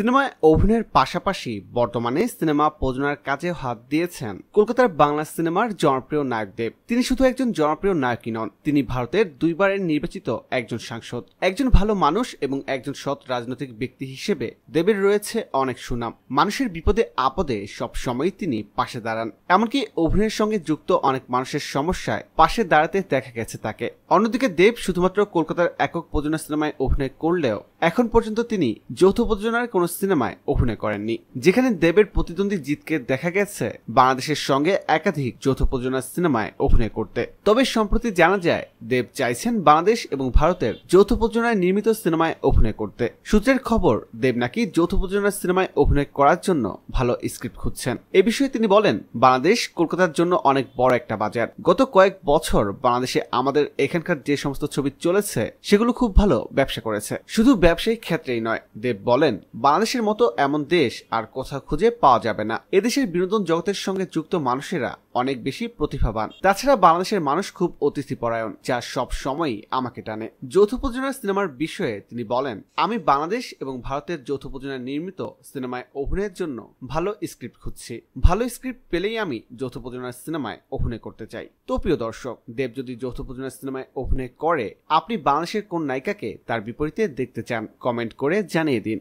সিনেমায় অভিনয়ের পাশাপাশি বর্তমানে সিনেমা প্রযোজনার কাজে হাত দিয়েছেন কলকাতার বাংলা সিনেমার জনপ্রিয় নায়ক দেব তিনি শুধু একজন জনপ্রিয় নায়কই নন তিনি ভারতের দুইবারের নির্বাচিত একজন সাংসদ একজন ভালো মানুষ এবং একজন সৎ রাজনৈতিক ব্যক্তি হিসেবে দেবের রয়েছে অনেক সুনাম মানুষের বিপদে আপদে সব সময় তিনি পাশে দাঁড়ান এমনকি অভিনয়ের সঙ্গে যুক্ত অনেক মানুষের সমস্যায় পাশে দাঁড়াতে দেখা গেছে তাকে অন্যদিকে দেব শুধুমাত্র কলকাতার একক প্রযোজনা সিনেমায় অভিনয় করলেও এখন পর্যন্ত তিনি যৌথ প্রযোজনার কোনো সিনেমায় অভিনয় করেননি যেখানে দেবের প্রতিদ্বন্দ্বী জিতকে দেখা গেছে বাংলাদেশের সঙ্গে একাধিক যৌথ প্রযোজনার সিনেমায় অভিনয় করতে তবে সম্প্রতি জানা যায় দেব চাইছেন বাংলাদেশ এবং ভারতের যৌথ প্রযোজনায় নির্মিত সিনেমায় অভিনয় করতে সূত্রের খবর দেব নাকি যৌথ প্রযোজনার সিনেমায় অভিনয় করার জন্য ভালো স্ক্রিপ্ট খুঁজছেন এ বিষয়ে তিনি বলেন বাংলাদেশ কলকাতার জন্য অনেক বড় একটা বাজার গত কয়েক বছর বাংলাদেশে আমাদের এখানকার যে সমস্ত ছবি চলেছে সেগুলো খুব ভালো ব্যবসা করেছে শুধু ব্যবসায়িক ক্ষেত্রেই নয় দেব বলেন বাংলাদেশ বাংলাদেশের মতো এমন দেশ আর কোথাও খুঁজে পাওয়া যাবে না এদেশের বিনোদন জগতের সঙ্গে যুক্ত মানুষেরা অনেক বেশি প্রতিভাবান তাছাড়া বাংলাদেশের মানুষ খুব অতিথিপরায়ণ যা সব সময়ই আমাকে টানে যৌথ প্রযোজনার সিনেমার বিষয়ে তিনি বলেন আমি বাংলাদেশ এবং ভারতের যৌথ প্রযোজনায় নির্মিত সিনেমায় অভিনয়ের জন্য ভালো স্ক্রিপ্ট খুঁজছি ভালো স্ক্রিপ্ট পেলেই আমি যৌথ প্রযোজনার সিনেমায় অভিনয় করতে চাই তো প্রিয় দর্শক দেব যদি যৌথ প্রযোজনার সিনেমায় অভিনয় করে আপনি বাংলাদেশের কোন নায়িকাকে তার বিপরীতে দেখতে চান কমেন্ট করে জানিয়ে দিন